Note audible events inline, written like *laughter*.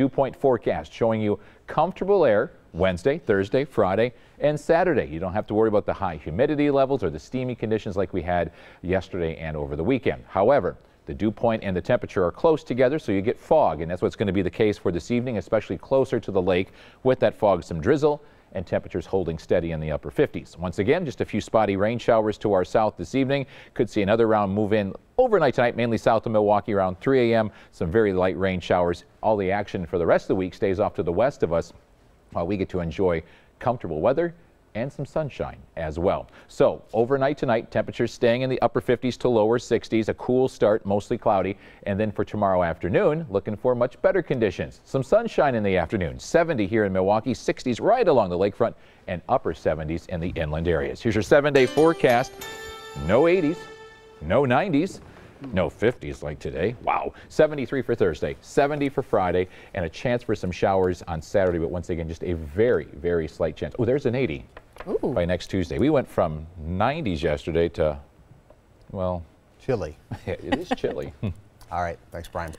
dew point forecast showing you comfortable air Wednesday, Thursday, Friday, and Saturday. You don't have to worry about the high humidity levels or the steamy conditions like we had yesterday and over the weekend. However, the dew point and the temperature are close together, so you get fog, and that's what's going to be the case for this evening, especially closer to the lake with that fog, some drizzle, and temperatures holding steady in the upper 50s. Once again, just a few spotty rain showers to our south this evening. Could see another round move in overnight tonight, mainly south of Milwaukee around 3 a.m. Some very light rain showers. All the action for the rest of the week stays off to the west of us while we get to enjoy comfortable weather and some sunshine as well. So overnight tonight, temperatures staying in the upper 50s to lower 60s, a cool start, mostly cloudy. And then for tomorrow afternoon, looking for much better conditions. Some sunshine in the afternoon, 70 here in Milwaukee, 60s right along the lakefront and upper 70s in the inland areas. Here's your seven day forecast. No 80s, no 90s. No 50s like today. Wow. 73 for Thursday, 70 for Friday, and a chance for some showers on Saturday. But once again, just a very, very slight chance. Oh, there's an 80. Ooh. by next Tuesday. We went from 90s yesterday to, well, chilly. *laughs* it is chilly. *laughs* All right. Thanks, Brian.